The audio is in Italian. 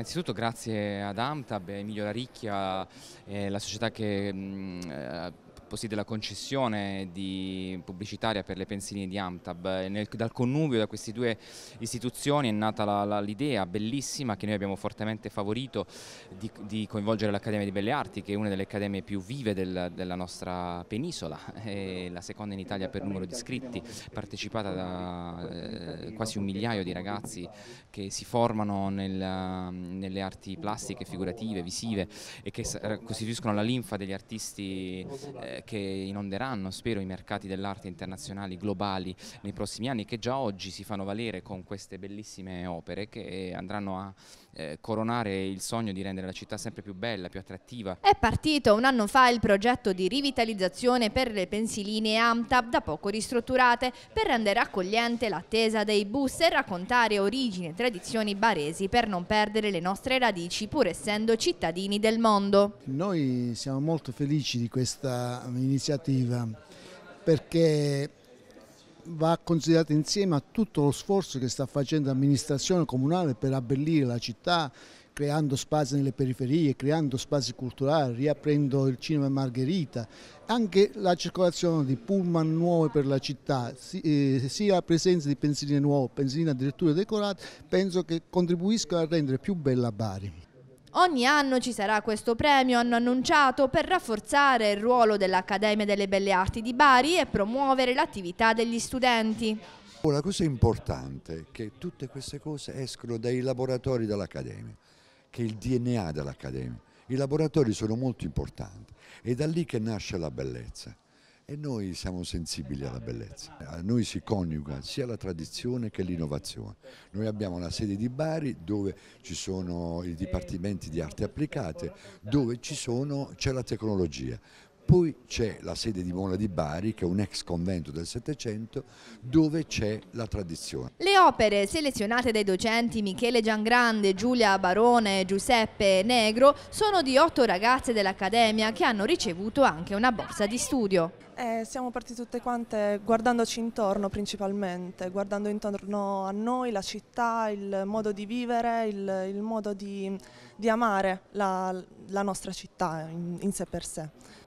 Innanzitutto grazie ad Amtab, Emilio Laricchia e eh, la società che mh, mm, eh, possiede la concessione pubblicitaria per le pensiline di Amtab. Nel, dal connubio da queste due istituzioni è nata l'idea bellissima che noi abbiamo fortemente favorito di, di coinvolgere l'Accademia di Belle Arti, che è una delle accademie più vive del, della nostra penisola, è la seconda in Italia per numero di iscritti, partecipata da eh, quasi un migliaio di ragazzi che si formano nel, nelle arti plastiche, figurative, visive e che eh, costituiscono la linfa degli artisti. Eh, che inonderanno, spero, i mercati dell'arte internazionali globali nei prossimi anni, che già oggi si fanno valere con queste bellissime opere che andranno a eh, coronare il sogno di rendere la città sempre più bella, più attrattiva. È partito un anno fa il progetto di rivitalizzazione per le pensiline AMTAB da poco ristrutturate per rendere accogliente l'attesa dei bus e raccontare origini e tradizioni baresi per non perdere le nostre radici pur essendo cittadini del mondo. Noi siamo molto felici di questa iniziativa perché va considerata insieme a tutto lo sforzo che sta facendo l'amministrazione comunale per abbellire la città, creando spazi nelle periferie, creando spazi culturali, riaprendo il cinema Margherita, anche la circolazione di pullman nuove per la città, eh, sia la presenza di pensiline nuove, pensiline addirittura decorate, penso che contribuiscono a rendere più bella Bari. Ogni anno ci sarà questo premio, hanno annunciato, per rafforzare il ruolo dell'Accademia delle Belle Arti di Bari e promuovere l'attività degli studenti. La cosa importante è che tutte queste cose escono dai laboratori dell'Accademia, che è il DNA dell'Accademia. I laboratori sono molto importanti, è da lì che nasce la bellezza e noi siamo sensibili alla bellezza. A noi si coniuga sia la tradizione che l'innovazione. Noi abbiamo la sede di Bari dove ci sono i dipartimenti di arti applicate, dove c'è la tecnologia, poi c'è la sede di Mola di Bari, che è un ex convento del Settecento, dove c'è la tradizione. Le opere selezionate dai docenti Michele Giangrande, Giulia Barone Giuseppe Negro sono di otto ragazze dell'Accademia che hanno ricevuto anche una borsa di studio. Eh, siamo partite tutte quante guardandoci intorno principalmente, guardando intorno a noi, la città, il modo di vivere, il, il modo di, di amare la, la, nostra città in, in sé per sé.